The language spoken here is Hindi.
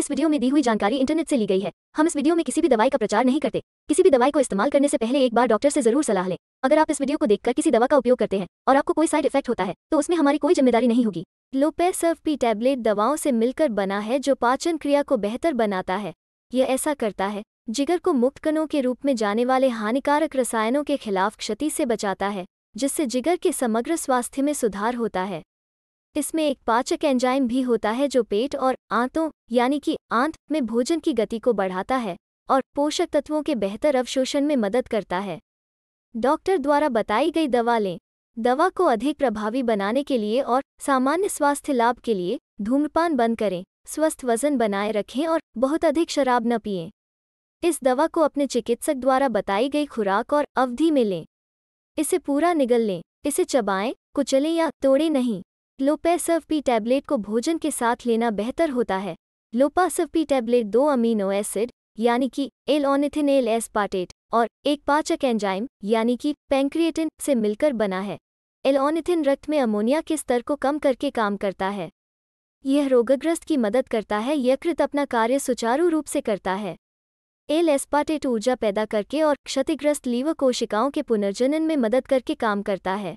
इस वीडियो में दी हुई जानकारी इंटरनेट से ली गई है हम इस वीडियो में किसी भी दवाई का प्रचार नहीं करते किसी भी दवाई को इस्तेमाल करने से पहले एक बार डॉक्टर से जरूर सलाह लें अगर आप इस वीडियो को देखकर किसी दवा का उपयोग करते हैं और आपको कोई साइड इफेक्ट होता है तो उसमें हमारी कोई जिम्मेदारी नहीं होगी पी टैबलेट दवाओं से मिलकर बना है जो पाचन क्रिया को बेहतर बनाता है यह ऐसा करता है जिगर को मुक्त कणों के रूप में जाने वाले हानिकारक रसायनों के खिलाफ क्षति से बचाता है जिससे जिगर के समग्र स्वास्थ्य में सुधार होता है इसमें एक पाचक एंजाइम भी होता है जो पेट और आंतों यानी कि आंत में भोजन की गति को बढ़ाता है और पोषक तत्वों के बेहतर अवशोषण में मदद करता है डॉक्टर द्वारा बताई गई दवा लें दवा को अधिक प्रभावी बनाने के लिए और सामान्य स्वास्थ्य लाभ के लिए धूम्रपान बंद करें स्वस्थ वजन बनाए रखें और बहुत अधिक शराब न पिएं इस दवा को अपने चिकित्सक द्वारा बताई गई खुराक और अवधि में लें इसे पूरा निगल लें इसे चबाएं कुचलें या तोड़ें नहीं लोपेसव पी टैबलेट को भोजन के साथ लेना बेहतर होता है लोपासव पी टैबलेट दो अमीनो एसिड यानी कि एलोनिथिन एल और एक पाचक एंजाइम यानी कि पैंक्रिएटिन से मिलकर बना है एलऑनिथिन रक्त में अमोनिया के स्तर को कम करके काम करता है यह रोगग्रस्त की मदद करता है यकृत अपना कार्य सुचारू रूप से करता है एल एस्पाटेट ऊर्जा पैदा करके और क्षतिग्रस्त लीव कोशिकाओं के पुनर्जनन में मदद करके काम करता है